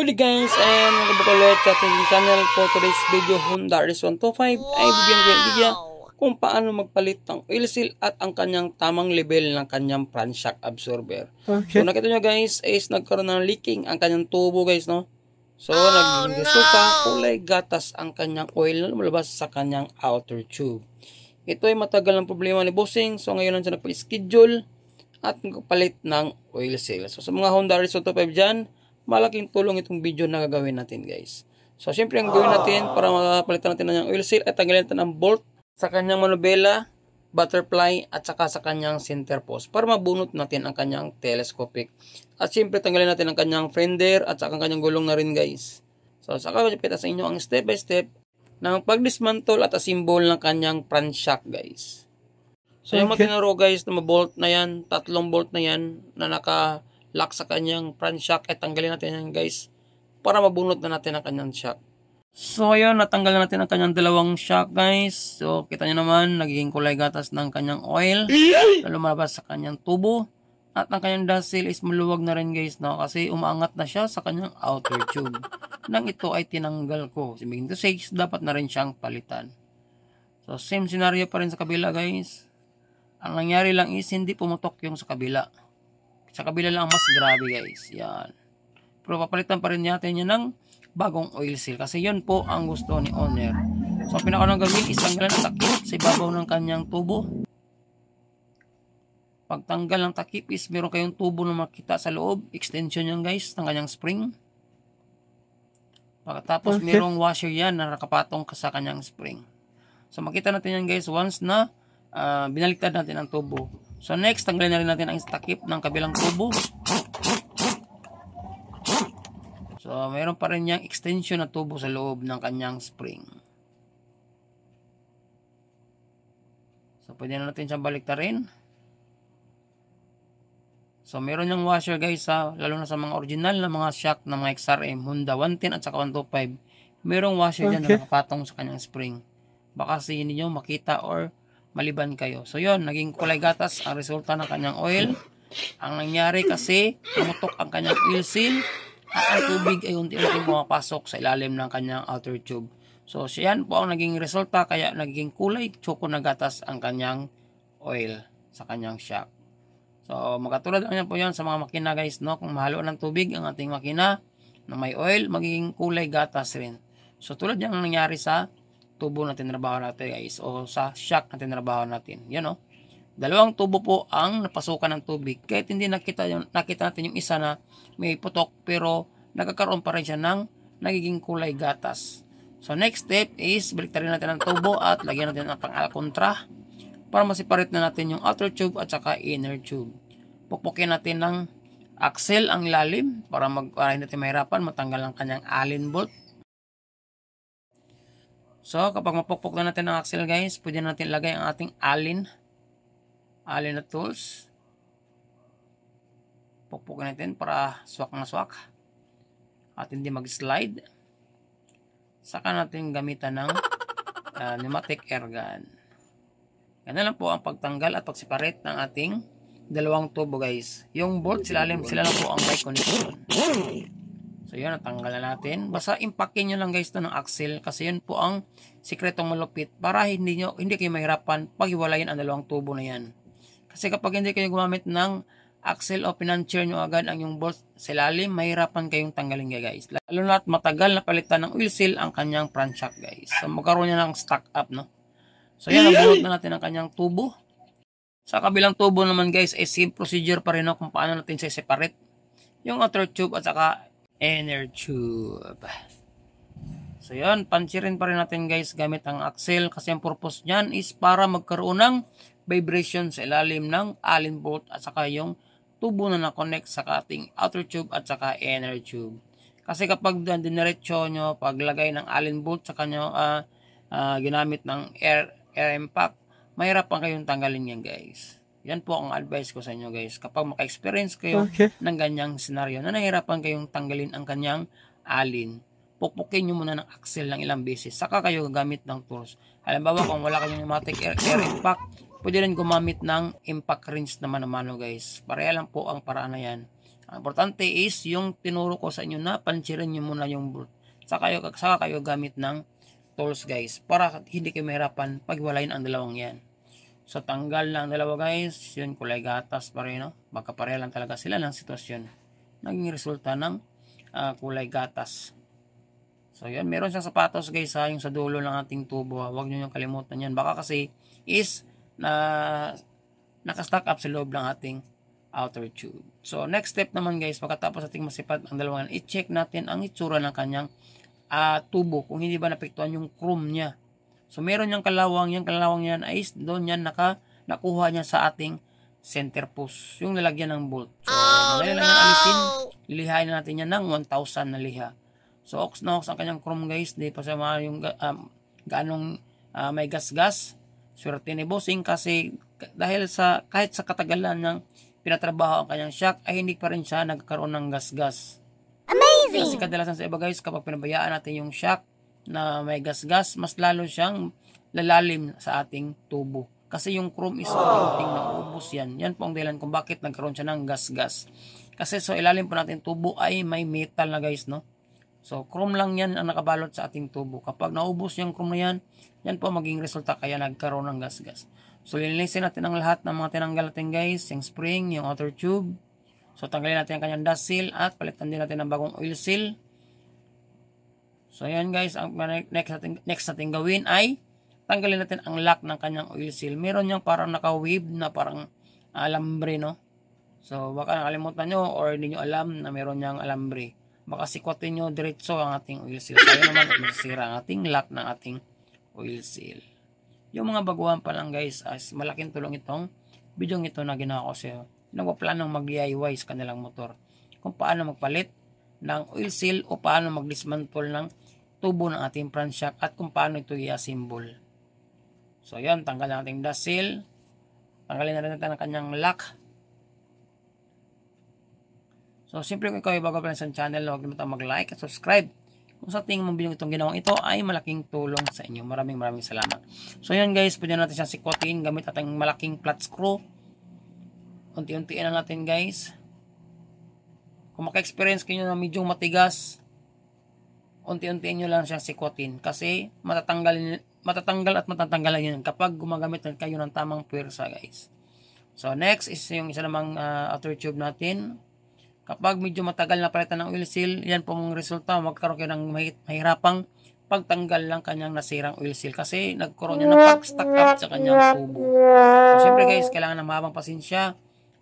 Good guys, and welcome back ulit sa ating channel for today's video Honda RS125 wow. ay bibigyan ko yung idea kung paano magpalit ng oil seal at ang kanyang tamang level ng kanyang front shock absorber. Okay. Ah, so nakita nyo guys is nagkaroon ng leaking ang kanyang tubo guys no. So oh, naging resulta no. kulay gatas ang kanyang oil na lumabas sa kanyang outer tube. Ito ay matagal ng problema ni Bossing so ngayon lang siya nagpa-schedule at magpalit ng oil seal. So sa mga Honda RS125 dyan, malaking tulong itong video na gagawin natin guys. So siyempre ang gawin natin para mapalitan natin ng oil seal at tanggalin natin ang bolt sa kanyang manubela, butterfly at saka sa kanyang center post para mabunot natin ang kanyang telescopic. At siyempre tanggalin natin ang kanyang fender at saka ang kanyang gulong na rin guys. So saka kita sa inyo ang step by step ng pagdismantle at asimbol ng kanyang front shock guys. So okay. yung mga tinuro guys na bolt na yan, tatlong bolt na yan na naka lock sa kanyang front shock at tanggalin natin yan guys para mabunot na natin ang kanyang shock. So ayun, natanggal na natin ang kanyang dalawang shock guys. So kita nyo naman, nagiging kulay gatas ng kanyang oil na lumabas sa kanyang tubo. At ang kanyang dasil is maluwag na rin guys no kasi umaangat na siya sa kanyang outer tube. Nang ito ay tinanggal ko. Sabihin to 6, dapat na rin siyang palitan. So same scenario pa rin sa kabila guys. Ang nangyari lang is hindi pumutok yung sa kabila. Sa kabila lang mas grabe guys. Yan. Pero papalitan pa rin natin yan ng bagong oil seal. Kasi yun po ang gusto ni owner. So pinaka pinakaunang gawin is tanggalan ng takip sa ibabaw ng kanyang tubo. Pagtanggal ng takip is meron kayong tubo na makita sa loob. Extension yan guys ng kanyang spring. Pagkatapos okay. merong washer yan na nakapatong sa kanyang spring. So makita natin yan guys once na uh, binaliktad natin ang tubo. So next, tanggalin na rin natin ang takip ng kabilang tubo. So mayroon pa rin niyang extension na tubo sa loob ng kanyang spring. So pwede na natin siyang baliktarin. So mayroon niyang washer guys ha, lalo na sa mga original na mga shock ng mga XRM, Honda 110 at saka 125. Merong washer okay. dyan na nakapatong sa kanyang spring. Baka sa inyo makita or maliban kayo. So yon naging kulay gatas ang resulta ng kanyang oil. Ang nangyari kasi, tumutok ang kanyang oil seal at ang tubig ay unti-unti pumapasok sa ilalim ng kanyang outer tube. So, yan po ang naging resulta kaya naging kulay choco na gatas ang kanyang oil sa kanyang shock. So, magkatulad lang po yan sa mga makina guys, no? Kung mahalo ng tubig ang ating makina na may oil, magiging kulay gatas rin. So, tulad yan ang nangyari sa tubo na tinrabaho natin guys o sa shock na tinrabaho natin. Yan o. Dalawang tubo po ang napasukan ng tubig. Kahit hindi nakita, nakita natin yung isa na may putok pero nagkakaroon pa rin siya ng nagiging kulay gatas. So next step is baliktarin natin ang tubo at lagyan natin ng pang-alkontra para masiparate na natin yung outer tube at saka inner tube. Pukpukin natin ng axle ang lalim para mag para ah, hindi natin mahirapan matanggal ang kanyang allen bolt So, kapag mapukpok na natin ang axle guys, pwede natin ilagay ang ating alin. Alin na tools. Pukpukin natin para swak na swak. At hindi mag-slide. Saka natin gamitan ng uh, pneumatic air gun. Ganun lang po ang pagtanggal at pagseparate ng ating dalawang tubo guys. Yung bolt, sila, sila lang po ang right connection. So yun, natanggal na natin. Basta impactin nyo lang guys to ng axle kasi yun po ang sikretong malupit para hindi, nyo, hindi kayo mahirapan paghiwalayin ang dalawang tubo na yan. Kasi kapag hindi kayo gumamit ng axle o pinancher nyo agad ang yung bolt sa lalim, mahirapan kayong tanggalin guys. Lalo na at matagal na palitan ng oil seal ang kanyang front shock guys. So magkaroon niya ng stack up no. So yan, nabunot na natin ang kanyang tubo. Sa kabilang tubo naman guys, ay same procedure pa rin no, kung paano natin sa separate yung outer tube at saka inner tube. So yun, pansirin pa rin natin guys gamit ang axle kasi ang purpose niyan is para magkaroon ng vibration sa ilalim ng allen bolt at saka yung tubo na na-connect sa ating outer tube at saka inner tube. Kasi kapag diniretso nyo, paglagay ng allen bolt sa kanyo uh, uh, ginamit ng air, air impact, mahirap pang kayong tanggalin yan guys. Yan po ang advice ko sa inyo guys. Kapag maka-experience kayo okay. ng ganyang senaryo na nahirapan kayong tanggalin ang kanyang alin, pupukin nyo muna ng axle ng ilang beses. Saka kayo gagamit ng tools. Halimbawa kung wala kayong pneumatic air, air impact, pwede rin gumamit ng impact wrench naman naman guys. Pareha lang po ang paraan na yan. Ang importante is yung tinuro ko sa inyo na pansirin nyo muna yung bolt. Saka kayo, saka kayo gamit ng tools guys para hindi kayo mahirapan pag pagwalayin ang dalawang yan. So, tanggal lang dalawa guys. Yun, kulay gatas pa rin. No? Baka pareha lang talaga sila ng sitwasyon. Naging resulta ng uh, kulay gatas. So, yun. Meron siyang sapatos guys ha, yung sa dulo ng ating tubo. Ha. Huwag nyo yung kalimutan yan. Baka kasi is na nakastock up sa loob ng ating outer tube. So, next step naman guys, pagkatapos ating masipat ang dalawang i-check natin ang itsura ng kanyang uh, tubo. Kung hindi ba napektuhan yung chrome niya. So, meron yung kalawang. Yung kalawang yan ay doon yan naka, nakuha niya sa ating center post. Yung lalagyan ng bolt. So, oh, madali lang no! alisin. Lilihain natin yan ng 1,000 na liha. So, ox na ox ang kanyang chrome guys. Di pa sa mga yung um, ganong uh, may gas-gas. Swerte ni bossing kasi dahil sa kahit sa katagalan ng pinatrabaho ang kanyang shock ay hindi pa rin siya nagkaroon ng gas-gas. Amazing! Kasi kadalasan sa iba guys kapag pinabayaan natin yung shock na may gasgas, mas lalo siyang lalalim sa ating tubo. Kasi yung chrome is coating oh. na ubos yan. Yan po ang dahilan kung bakit nagkaroon siya ng gasgas. Kasi so ilalim po natin tubo ay may metal na guys, no? So chrome lang yan ang nakabalot sa ating tubo. Kapag naubos yung chrome na yan, yan po maging resulta kaya nagkaroon ng gasgas. gas So linisin natin ang lahat ng mga tinanggal natin guys, yung spring, yung outer tube. So tanggalin natin ang kanyang dust seal at palitan din natin ng bagong oil seal. So, ayan guys, ang next natin, next natin gawin ay tanggalin natin ang lock ng kanyang oil seal. Meron niyang parang naka-wave na parang alambre, no? So, baka nakalimutan nyo or hindi nyo alam na meron niyang alambre. Baka sikwatin nyo diretso ang ating oil seal. Kaya naman at masisira ang ating lock ng ating oil seal. Yung mga baguhan pa lang guys, as malaking tulong itong video ito na ginawa ko sa planong mag-DIY sa kanilang motor. Kung paano magpalit ng oil seal o paano mag-dismantle ng tubo ng ating front shock at kung paano ito i-assemble. So yun, tanggal ang ating dust seal. Tanggalin na rin natin ang kanyang lock. So simple kung ikaw bago pa lang sa channel, huwag naman mag-like at subscribe. Kung sa tingin mong binong itong ginawang ito ay malaking tulong sa inyo. Maraming maraming salamat. So yun guys, pwede natin siyang sikotin gamit ating malaking flat screw. Unti-untiin na natin guys. Kung maka-experience kayo na medyong matigas, unti-unti nyo lang siyang sikutin kasi matatanggal, matatanggal at matatanggalan yun kapag gumagamit kayo ng tamang pwersa guys. So next is yung isa namang uh, outer tube natin. Kapag medyo matagal na palitan ng oil seal, yan po ang resulta. Magkaroon kayo ng mahirapang pagtanggal lang kanyang nasirang oil seal kasi nagkaroon niya ng pag-stack up sa kanyang tubo. So, syempre guys, kailangan ng mahabang pasensya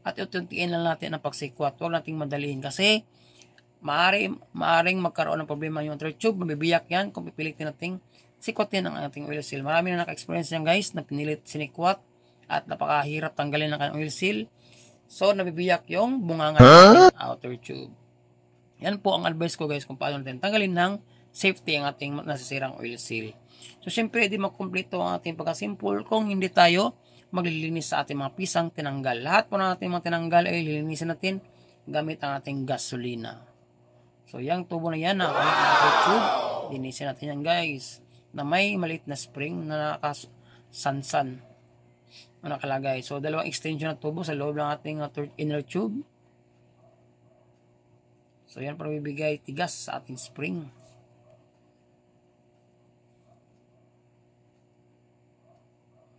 at utuntiin lang natin ang pagsikwat. Huwag nating madaliin kasi Maari, maaring magkaroon ng problema yung third tube. Mabibiyak yan kung pipilitin nating sikwatin ang ating oil seal. Marami na naka-experience yan guys na pinilit sinikwat at napakahirap tanggalin ang oil seal. So, nabibiyak yung bunganga ng outer tube. Yan po ang advice ko guys kung paano natin tanggalin ng safety ang ating nasisirang oil seal. So, syempre, di makumpleto ang ating pagkasimple kung hindi tayo maglilinis sa ating mga pisang tinanggal. Lahat po ng ating mga tinanggal ay lilinisin natin gamit ang ating gasolina. So, yung tubo na yan na YouTube, dinisin natin yan guys, na may maliit na spring na nakasansan na nakalagay. So, dalawang extension na tubo sa loob ng ating uh, inner tube. So, yan para bibigay tigas sa ating spring.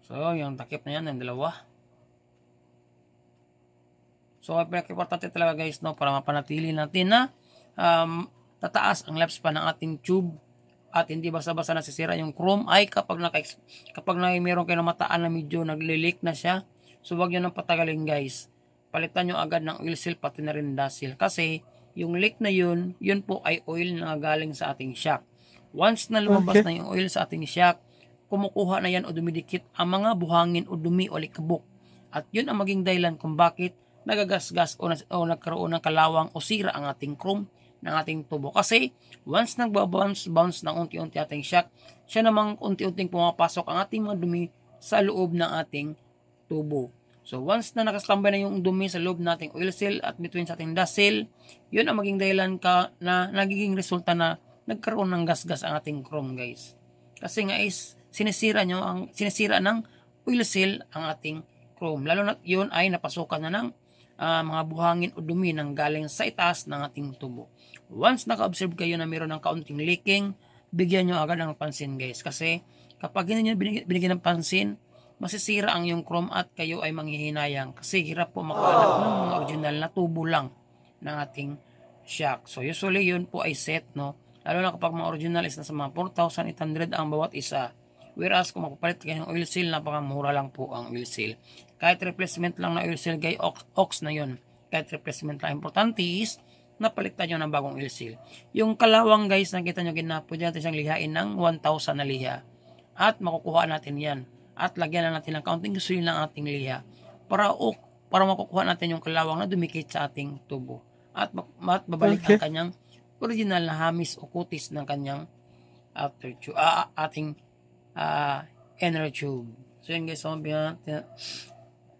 So, yung takip na yan, yung dalawa. So, pinag-report talaga guys, no, para mapanatili natin na um, tataas ang laps pa ng ating tube at hindi basta-basta nasisira yung chrome ay kapag naka kapag na meron kayo namataan na medyo naglilik na siya so wag niyo nang patagalin guys palitan niyo agad ng oil seal pati na rin dasil kasi yung leak na yun yun po ay oil na galing sa ating shock once na lumabas okay. na yung oil sa ating shock kumukuha na yan o dumidikit ang mga buhangin o dumi o likabok at yun ang maging dahilan kung bakit nagagasgas o, o nagkaroon ng kalawang o sira ang ating chrome ng ating tubo. Kasi once nagbabounce bounce ng unti-unti ating shock, siya namang unti-unting pumapasok ang ating mga dumi sa loob ng ating tubo. So once na nakastambay na yung dumi sa loob nating oil seal at between sa ating dust seal, yun ang maging dahilan ka na nagiging resulta na nagkaroon ng gasgas ang ating chrome guys. Kasi nga is sinisira nyo ang sinisira ng oil seal ang ating chrome. Lalo na yun ay napasukan na ng uh, mga buhangin o dumi nang galing sa itaas ng ating tubo. Once naka-observe kayo na mayroon ng kaunting leaking, bigyan nyo agad ng pansin guys. Kasi kapag hindi nyo binigyan ng pansin, masisira ang yung chrome at kayo ay manghihinayang. Kasi hirap po makahanap ng mga original na tubo lang ng ating shock. So usually yun po ay set no. Lalo na kapag mga original is nasa mga 4,800 ang bawat isa. Whereas kung mapapalit kayo ng oil seal, napakamura lang po ang oil seal. Kahit replacement lang na oil seal guy, ox, ox na yon. Kahit replacement lang. Importante is, napalitan nyo ng bagong oil seal. Yung kalawang guys, nakita nyo, ginapo dyan natin siyang lihain ng 1,000 na liha. At makukuha natin yan. At lagyan na natin ng counting seal ng ating liha. Para, para makukuha natin yung kalawang na dumikit sa ating tubo. At, at babalik okay. ang kanyang original na hamis o kutis ng kanyang after tube, uh, ating uh, inner tube. So yun guys, so,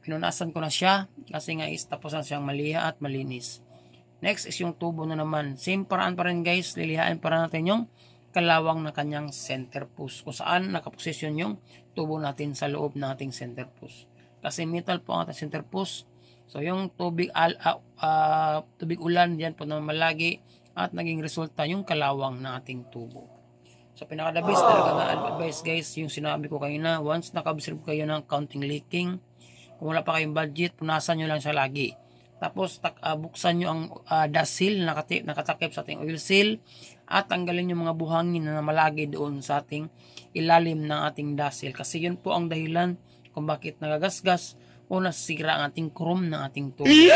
pinunasan ko na siya kasi nga is tapusan siyang maliha at malinis. Next is yung tubo na naman. Same paraan pa rin guys, lilihaan para natin yung kalawang na kanyang center post kung saan nakaposisyon yung tubo natin sa loob nating center post. Kasi metal po ang ating center post. So yung tubig al uh, uh, tubig ulan yan po naman malagi at naging resulta yung kalawang na ating tubo. So pinaka the best talaga na oh. advice guys yung sinabi ko kayo na once naka kayo ng counting leaking kung wala pa kayong budget, punasan nyo lang siya lagi. Tapos tak, uh, buksan nyo ang uh, ah, dust seal na nakatip, nakatakip sa ating oil seal at tanggalin yung mga buhangin na namalagi doon sa ating ilalim ng ating dust seal. Kasi yun po ang dahilan kung bakit nagagasgas o nasisira ang ating chrome ng ating tubig.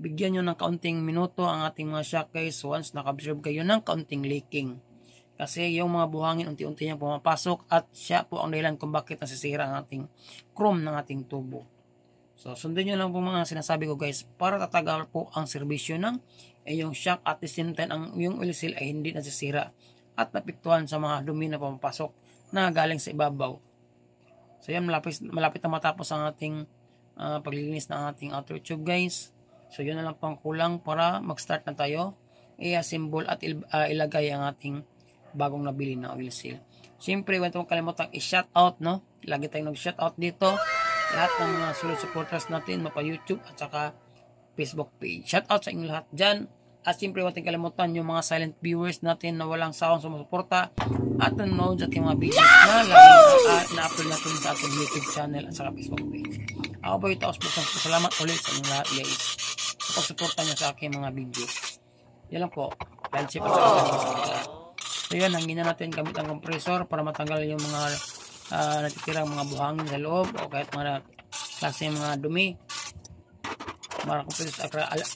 Bigyan nyo ng kaunting minuto ang ating mga shock guys once nakabsorb kayo ng kaunting leaking. Kasi yung mga buhangin unti-unti niyang pumapasok at siya po ang dahilan kung bakit nasisira ang ating chrome ng ating tubo. So, sundin nyo lang po mga sinasabi ko guys para tatagal po ang serbisyo ng yung shock at the same time ang yung oil seal ay hindi nasisira at napiktuhan sa mga dumi na pumapasok na galing sa ibabaw. So, yan, malapit, malapit na matapos ang ating uh, paglilinis ng ating outer tube guys. So, yun na lang pang kulang para mag-start na tayo. I-assemble at il uh, ilagay ang ating bagong nabili na oil seal. Siyempre, huwag itong kalimutang i-shout out, no? Lagi tayong nag-shout out dito. Lahat ng mga solid supporters natin, mapa YouTube at saka Facebook page. Shout out sa inyo lahat dyan. At siyempre, huwag tayong kalimutan yung mga silent viewers natin na walang sawang sumusuporta at nanonood sa ating mga videos na lagi na-upload natin sa ating YouTube channel at saka Facebook page. Ako po ito, Osbuksan. Salamat ulit sa inyong lahat, guys. Pagsuporta nyo sa aking mga videos. Yan lang po. Dahil siya pa sa aking mga So yan, hanginan natin gamit ang compressor para matanggal yung mga uh, natitirang mga buhangin sa loob o kahit mga klase mga dumi. Para kumpletos,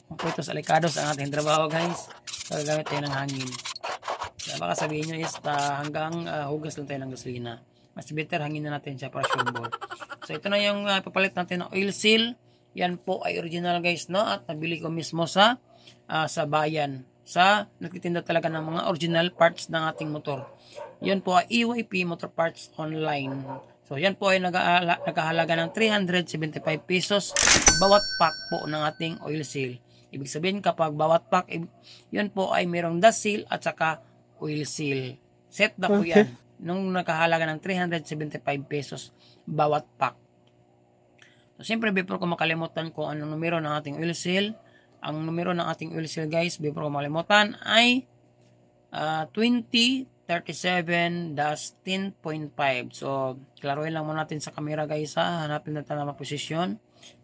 kumpletos alikados ang ating trabaho guys. So gamit tayo ng hangin. So, baka sabihin nyo is uh, hanggang uh, hugas lang tayo ng gasolina. Mas better hangin na natin siya para sure ball. So ito na yung uh, papalit natin ng oil seal. Yan po ay original guys no at nabili ko mismo sa uh, sa bayan sa nagtitinda talaga ng mga original parts ng ating motor. Yan po ay EYP Motor Parts Online. So yan po ay nagkahalaga ng 375 pesos bawat pack po ng ating oil seal. Ibig sabihin kapag bawat pack, yan po ay mayroong dust seal at saka oil seal. Set na po okay. yan nung nakahalaga ng 375 pesos bawat pack. So, siyempre, before ko makalimutan ko anong numero ng ating oil seal, ang numero ng ating oil seal guys, before malimutan, ay uh, ah, 2037-10.5. So, klaruin lang muna natin sa camera guys ha. Hanapin natin na posisyon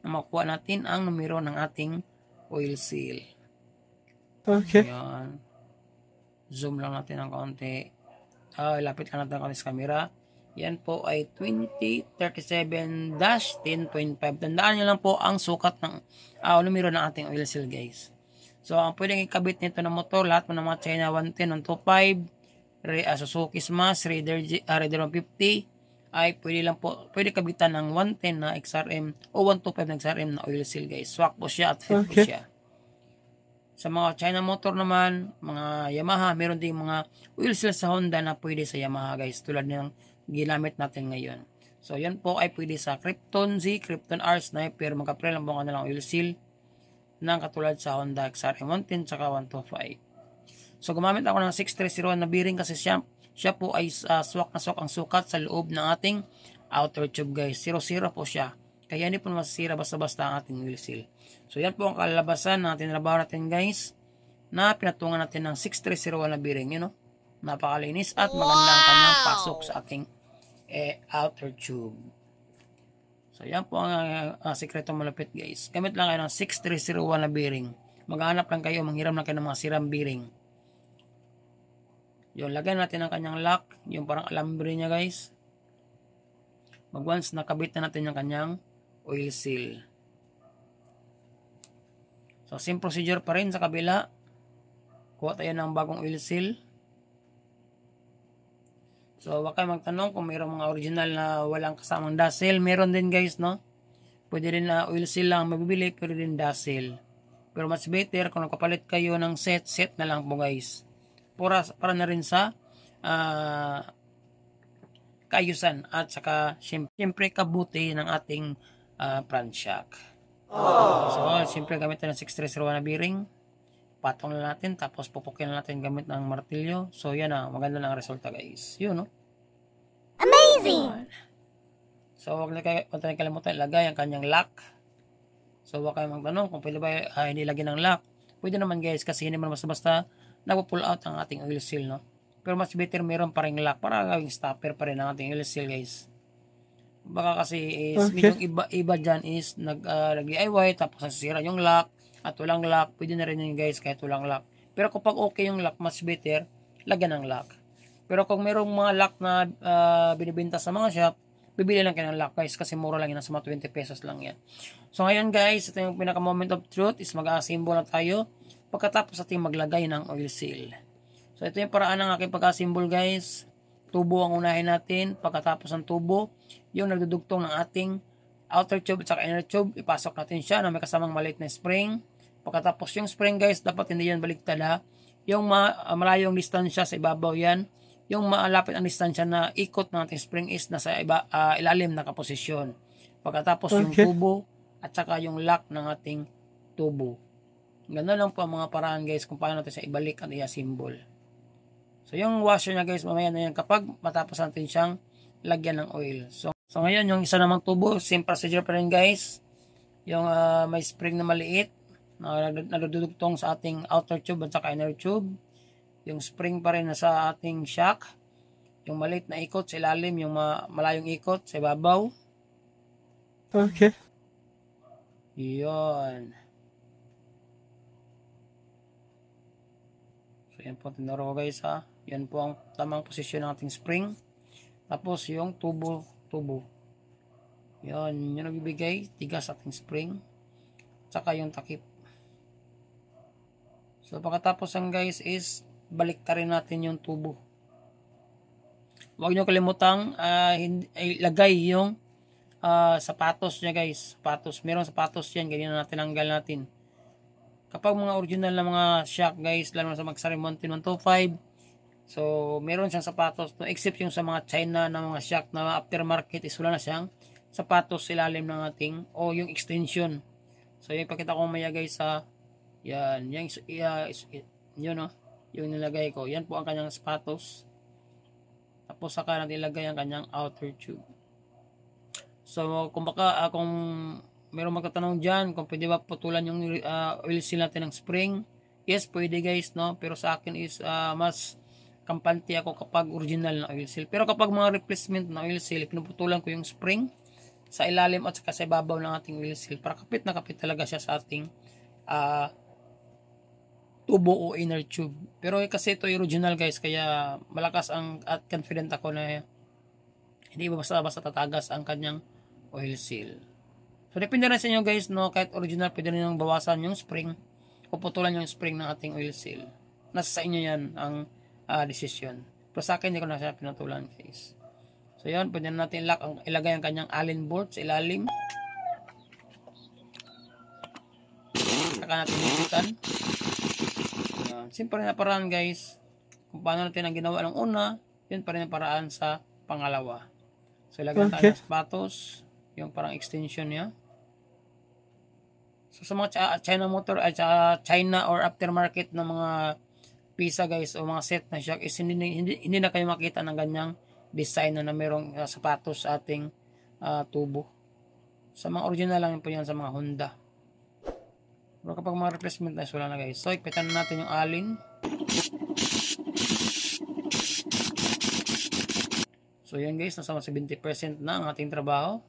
na makuha natin ang numero ng ating oil seal. Okay. Ayan. Zoom lang natin ng konti. Uh, ah, lapit lang natin ng konti sa camera. Yan po ay 2037-10.5. Tandaan nyo lang po ang sukat ng uh, numero ng ating oil seal guys. So, ang pwedeng ikabit nito ng motor, lahat mo ng mga China 110, 125, re, ah, Suzuki Smash, Raider, uh, Raider 150, ay pwede lang po, pwede kabitan ng 110 na XRM o 125 na XRM na oil seal guys. Swak po siya at fit okay. po siya. Sa mga China motor naman, mga Yamaha, meron ding mga oil seal sa Honda na pwede sa Yamaha guys. Tulad ng ginamit natin ngayon. So, yan po ay pwede sa Krypton Z, Krypton R Sniper, magkapril ang mga lang oil seal ng katulad sa Honda XR110 tsaka 125. So, gumamit ako ng 6301 na bearing kasi siya, siya po ay uh, swak na swak ang sukat sa loob ng ating outer tube guys. 0-0 po siya. Kaya hindi po masisira basta-basta ang ating oil seal. So, yan po ang kalabasan na tinrabaho natin guys na pinatungan natin ng 6301 na bearing, you know napakalinis at magandang wow! kanyang pasok sa aking eh, outer tube. So, yan po ang uh, sikreto malapit guys. Gamit lang kayo ng 6301 na bearing. Maghanap lang kayo, manghiram lang kayo ng mga siram bearing. Yun, lagyan natin ang kanyang lock. Yung parang alambre niya guys. Mag once nakabit na natin yung kanyang oil seal. So, same procedure pa rin sa kabila. Kuha tayo ng bagong oil seal. So, wag kayo magtanong kung mayroong mga original na walang kasamang dasil. Meron din guys, no? Pwede rin na oil seal lang mabibili, pero rin dasil. Pero mas better kung nakapalit kayo ng set, set na lang po guys. Para, para na rin sa uh, kaayusan at saka siyempre kabuti ng ating uh, ah, front shock. Aww. Oh. So, siyempre gamit tayo ng 6301 na bearing patong na natin tapos pupukin natin gamit ng martilyo. So yan na, maganda lang ang resulta guys. Yun no? Amazing! So wag na kayo, huwag na kalimutan ilagay ang kanyang lock. So wag kayo magtanong kung pwede ba uh, hindi ng lock. Pwede naman guys kasi hindi mo basta-basta napo-pull out ang ating oil seal no. Pero mas better meron pa ring lock para gawing stopper pa rin ang ating oil seal guys baka kasi is okay. yung iba iba diyan is nag uh, ah, nag DIY tapos nasira yung lock at walang lock, pwede na rin yun guys kahit walang lock. Pero kapag okay yung lock, mas better, lagyan ng lock. Pero kung merong mga lock na uh, ah, binibenta sa mga shop, bibili lang kayo ng lock guys kasi mura lang yan, nasa mga 20 pesos lang yan. So ngayon guys, ito yung pinaka moment of truth is mag-assemble na tayo pagkatapos ating maglagay ng oil seal. So ito yung paraan ng aking pag-assemble guys. Tubo ang unahin natin, pagkatapos ng tubo, yung nagdudugtong ng ating outer tube at saka inner tube, ipasok natin siya na may kasamang maliit na spring. Pagkatapos yung spring guys, dapat hindi yan baligtala. Yung ma ah, malayong distansya sa ibabaw yan. Yung maalapit ang distansya na ikot ng ating spring is nasa iba, uh, ilalim na kaposisyon. Pagkatapos okay. yung tubo at saka yung lock ng ating tubo. Ganoon lang po ang mga paraan guys kung paano natin siya ibalik at i-assemble. So yung washer niya guys mamaya na yan kapag matapos natin siyang lagyan ng oil. So, so ngayon yung isa namang tubo, same procedure pa rin guys. Yung uh, may spring na maliit, na nadudugtong sa ating outer tube at saka inner tube. Yung spring pa rin nasa ating shock. Yung maliit na ikot sa ilalim, yung malayong ikot sa ibabaw. Okay. Yun. So, yan po tinuro ko guys ha. Yan po ang tamang posisyon ng ating spring. Tapos yung tubo, tubo. Yan, yun ang bibigay, tigas ating spring. Tsaka yung takip. So pagkatapos ang guys is baliktarin natin yung tubo. Huwag nyo kalimutang uh, ah, ilagay yung uh, sapatos niya guys. Sapatos. Merong sapatos yan. Ganyan na natin hanggal natin. Kapag mga original na mga shock guys, lalo na sa Magsari Mountain 125, So, meron siyang sapatos no, except yung sa mga China na mga shock na aftermarket is wala na siyang sapatos sa ilalim ng ating o yung extension. So, yung pakita ko maya guys sa yan, yung, uh, yun no, oh, yung nilagay ko. Yan po ang kanyang sapatos. Tapos saka natin ilagay ang kanyang outer tube. So, ah, kung baka, uh, kung meron magtatanong dyan, kung pwede ba putulan yung uh, oil seal natin ng spring, yes, pwede guys, no? Pero sa akin is, uh, mas kampante ako kapag original na oil seal. Pero kapag mga replacement na oil seal, pinuputulan ko yung spring sa ilalim at saka sa ibabaw ng ating oil seal para kapit na kapit talaga siya sa ating uh, tubo o inner tube. Pero eh, kasi ito original guys, kaya malakas ang at confident ako na hindi ba basta basta tatagas ang kanyang oil seal. So depende rin sa inyo guys, no, kahit original pwede rin yung bawasan yung spring o putulan yung spring ng ating oil seal. Nasa sa inyo yan ang uh, decision. Pero sa akin hindi ko na siya pinatulan guys. So yan, pwede na natin lock ang, ilagay ang kanyang allen bolt sa ilalim. Saka natin ikutan. Uh, ah, Siyempre na paraan guys, kung paano natin ang ginawa ng una, yun pa rin ang paraan sa pangalawa. So ilagay okay. tayo ng sapatos, yung parang extension niya. So sa mga China motor, at China or aftermarket ng mga pisa guys o mga set na shock is hindi, hindi, hindi na kayo makita ng ganyang design na, na merong uh, sapatos sa ating uh, tubo. Sa mga original lang po yan sa mga Honda. Pero kapag mga replacement eyes, wala na guys. So, ipitan na natin yung alin. So, yan guys. Nasa 70% na ang ating trabaho.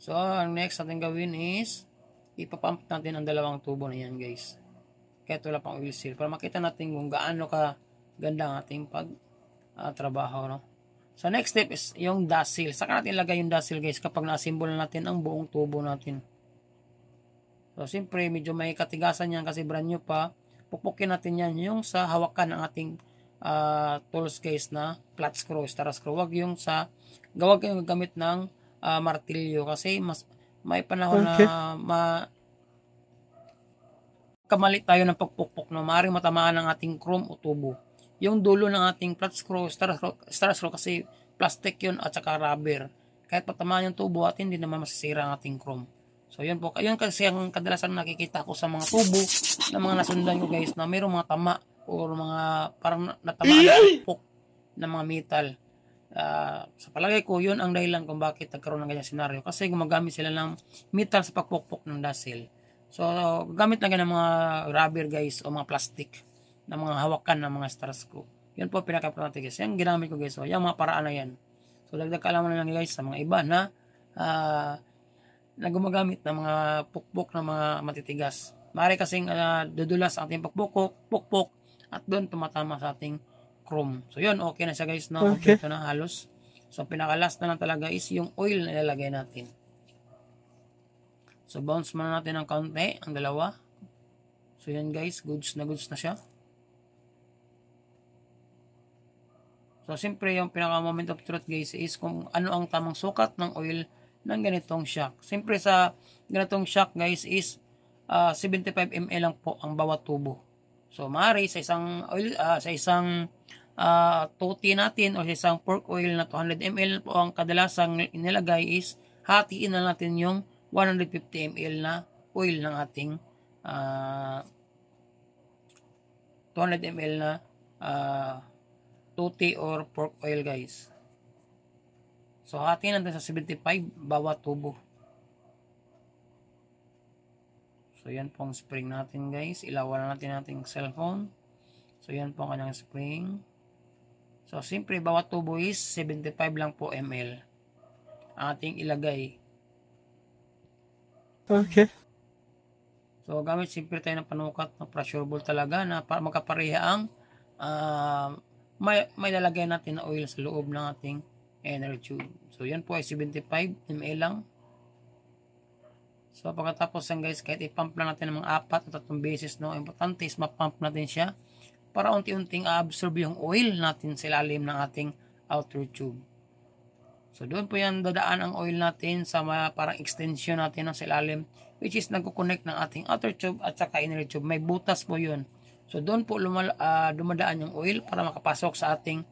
So, ang next natin gawin is ipapump natin ang dalawang tubo na yan guys. Kahit wala pang oil seal. Para makita natin kung gaano ka ganda ang ating pag uh, trabaho. No? So, next step is yung dust seal. Saka natin ilagay yung dust seal guys kapag na-assemble natin ang buong tubo natin. So, siyempre, medyo may katigasan yan kasi brand new pa. Pupukin natin yan yung sa hawakan ng ating uh, tools case na flat screw, star screw. Huwag yung sa, gawag yung gamit ng uh, martilyo kasi mas may panahon okay. na ma kamali tayo ng pagpukpok no maaaring matamaan ng ating chrome o tubo yung dulo ng ating flat screw star, star screw kasi plastic yun at saka rubber kahit patamaan yung tubo at hindi naman masisira ang ating chrome So, yan po. Ayan kasi ang kadalasan nakikita ko sa mga tubo na mga nasundan ko guys na mayroong mga tama o mga parang natamaan na ng mga metal. Uh, sa palagay ko, yun ang dahilan kung bakit nagkaroon ng ganyan senaryo. Kasi gumagamit sila ng metal sa pagpukpok ng dasil. So, gamit lang ng mga rubber guys o mga plastic na mga hawakan ng mga stars ko. Yun po pinaka-practice guys. Yan ginamit ko guys. So, yan mga paraan na yan. So, dagdag kaalaman lang guys sa mga iba na uh, na gumagamit ng mga pukpok ng mga matitigas. Mare kasing uh, dudulas ang ating pukpok, pukpok at doon tumatama sa ating chrome. So yun, okay na siya guys. No? Okay. Ito na halos. So pinaka-last na lang talaga is yung oil na ilalagay natin. So bounce muna natin ng kaunti, ang dalawa. So yun guys, goods na goods na siya. So siyempre yung pinaka moment of truth guys is kung ano ang tamang sukat ng oil ng ganitong shock. Siyempre sa ganitong shock guys is uh, 75 ml lang po ang bawat tubo. So maaari sa isang oil uh, sa isang uh, ah, toti natin o sa isang pork oil na 200 ml po ang kadalasang inilagay is hatiin na natin yung 150 ml na oil ng ating uh, 200 ml na uh, tuti or pork oil guys. So, atin natin sa 75 bawat tubo. So, yan po ang spring natin guys. Ilawan natin ating cellphone. So, yan po ang kanyang spring. So, simpre bawat tubo is 75 lang po ml. Ating ilagay. Okay. So, gamit simpre tayo ng panukat na pressure ball talaga na magkapareha ang uh, may, may lalagay natin na oil sa loob ng ating inner tube. So, yan po ay 75 ml lang. So, pagkatapos yan guys, kahit ipump lang natin ng mga 4 o tatlong beses, no, importante is mapump natin siya para unti-unting absorb yung oil natin sa ilalim ng ating outer tube. So, doon po yan dadaan ang oil natin sa mga parang extension natin ng silalim which is nagkoconnect ng ating outer tube at saka inner tube. May butas po yun. So, doon po lumala, uh, dumadaan yung oil para makapasok sa ating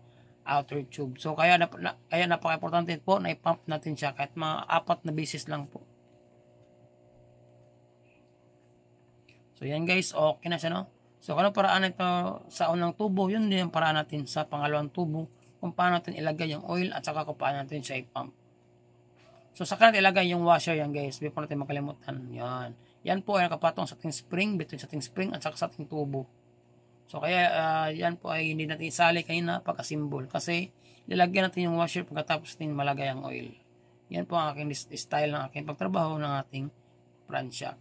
outer tube. So kaya na, na kaya napaka-importante po na i-pump natin siya kahit mga apat na beses lang po. So yan guys, okay na siya no. So ano paraan nito sa unang tubo, yun din ang paraan natin sa pangalawang tubo kung paano natin ilagay yung oil at saka kung paano natin siya i-pump. So saka natin ilagay yung washer yan guys, before natin makalimutan. Yan. Yan po ay nakapatong sa ating spring, between sa ating spring at saka sa ating tubo. So kaya uh, yan po ay hindi natin isali kanina pagka-symbol kasi lalagyan natin yung washer pagkatapos natin malagay ang oil. Yan po ang aking style ng aking pagtrabaho ng ating front shock.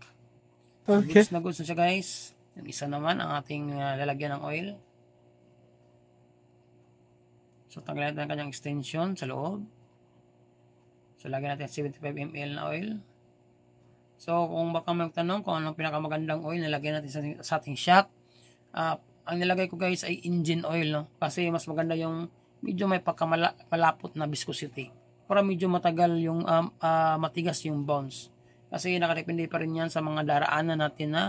Okay. So, na goods siya guys. Yung isa naman ang ating uh, lalagyan ng oil. So tanggalin natin ang kanyang extension sa loob. So lagyan natin 75 ml na oil. So kung baka magtanong kung anong pinakamagandang oil na lagyan natin sa, sa ating shock, uh, ang nilagay ko guys ay engine oil no kasi mas maganda yung medyo may pagkamalapot na viscosity para medyo matagal yung um, uh, matigas yung bounce kasi nakarepende pa rin yan sa mga daraanan natin na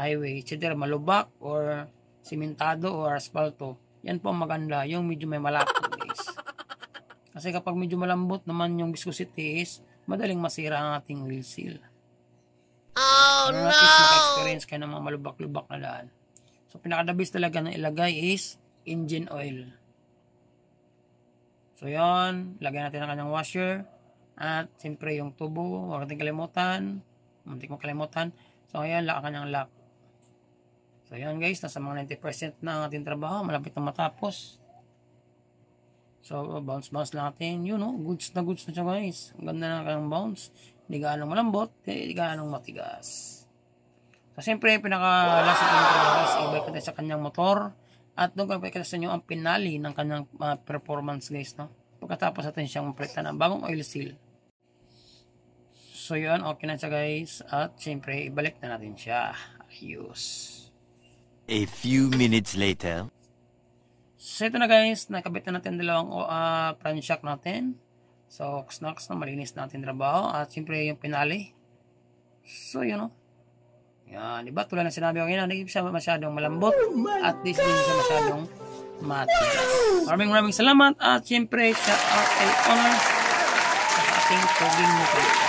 highway etc malubak or simentado or asfalto yan po maganda yung medyo may malapot guys kasi kapag medyo malambot naman yung viscosity is madaling masira ang ating wheel seal oh no at least experience kayo ng mga malubak-lubak na daan So, pinaka the best talaga na ilagay is engine oil. So, yon Lagyan natin ang kanyang washer. At, siyempre, yung tubo. Huwag natin kalimutan. Huwag mo kalimutan. So, ngayon, laka kanyang lock. So, yon guys. Nasa mga 90% na ang ating trabaho. Malapit na matapos. So, bounce-bounce lang natin. Yun, no? Oh. Goods na goods na siya, guys. Ang ganda na kanyang bounce. Hindi gaanong malambot. Hindi gaanong matigas. So, siyempre, pinakalas ito ng Traveras, ibalik natin sa kanyang motor. At doon kami sa inyo ang pinali ng kanyang uh, performance guys, no? Pagkatapos natin siyang maplita ng bagong oil seal. So, yun, okay na siya guys. At siyempre, ibalik na natin siya. Ayos. A few minutes later. So, ito na guys. Nakabit na natin dalawang uh, ah, front shock natin. So, snacks na malinis natin trabaho. At siyempre, yung pinali. So, yun o. Know, yan, iba tulad ng sinabi ko ngayon, hindi siya masyadong malambot oh at this din siya masyadong matigas. Maraming maraming salamat at siyempre shout out kay Honor sa ating poging mo